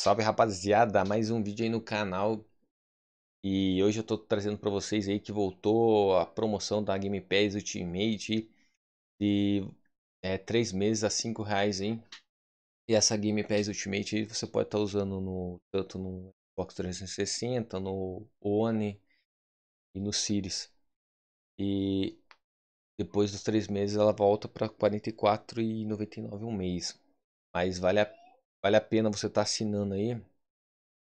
Salve rapaziada, mais um vídeo aí no canal e hoje eu tô trazendo para vocês aí que voltou a promoção da Game Pass Ultimate de é, 3 meses a 5 reais hein? E essa Game Pass Ultimate aí você pode estar tá usando no, tanto no Xbox 360, no One e no Series. E depois dos 3 meses ela volta para R$ 44,99 um mês, mas vale a Vale a pena você estar tá assinando aí.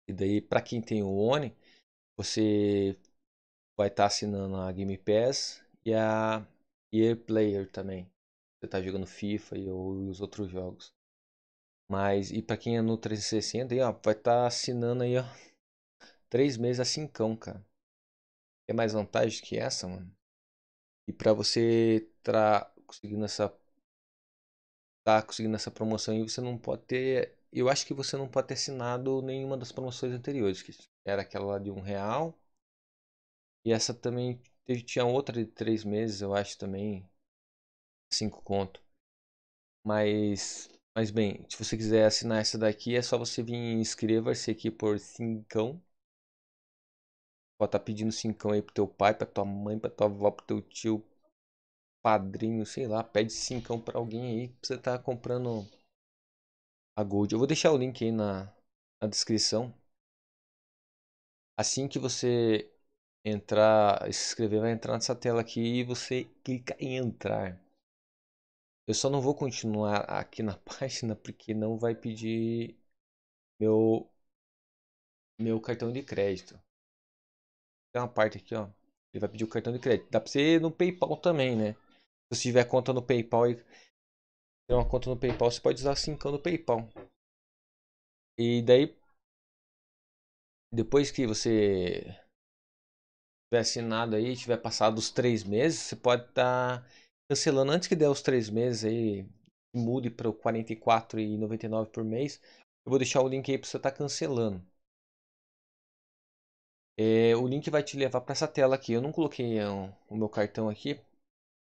E daí, para quem tem o Oni você vai estar tá assinando a Game Pass e a EA Player também. Você está jogando FIFA e, ou, e os outros jogos. Mas, e para quem é no 360, aí, ó, vai estar tá assinando aí, ó. Três meses a cão cara. É mais vantagem que essa, mano. E para você tá conseguindo essa tá conseguindo essa promoção aí, você não pode ter eu acho que você não pode ter assinado nenhuma das promoções anteriores, que era aquela de um real. E essa também tinha outra de três meses, eu acho também cinco conto. Mas, mas bem, se você quiser assinar essa daqui, é só você vir inscrever-se aqui por cincão. Pode estar tá pedindo cincão aí pro teu pai, pra tua mãe, pra tua avó, pro teu tio, padrinho, sei lá, pede cincão pra alguém aí, pra você tá comprando a Gold. Eu vou deixar o link aí na, na descrição. Assim que você entrar, se inscrever, vai entrar nessa tela aqui e você clica em entrar. Eu só não vou continuar aqui na página porque não vai pedir meu meu cartão de crédito. Tem uma parte aqui, ó. Ele vai pedir o cartão de crédito. Dá pra você no PayPal também, né? Se você tiver conta no PayPal e tem uma conta no PayPal, você pode usar 5 no PayPal. E daí, depois que você tiver assinado aí, tiver passado os três meses, você pode estar tá cancelando antes que der os três meses aí, mude para o 44,99 por mês. Eu vou deixar o link aí para você estar tá cancelando. É, o link vai te levar para essa tela aqui. Eu não coloquei um, é, o meu cartão aqui.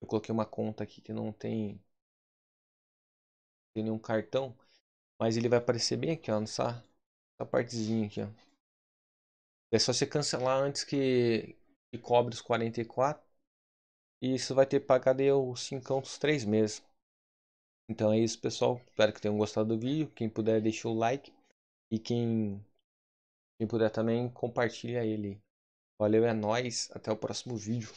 Eu coloquei uma conta aqui que não tem tem nenhum cartão, mas ele vai aparecer bem aqui, ó, nessa, nessa partezinha aqui, ó. É só você cancelar antes que, que cobre os 44 e isso vai ter pagado aí os 5 dos 3 meses. Então é isso, pessoal. Espero que tenham gostado do vídeo. Quem puder, deixa o like. E quem, quem puder também, compartilha ele. Valeu, é nóis. Até o próximo vídeo.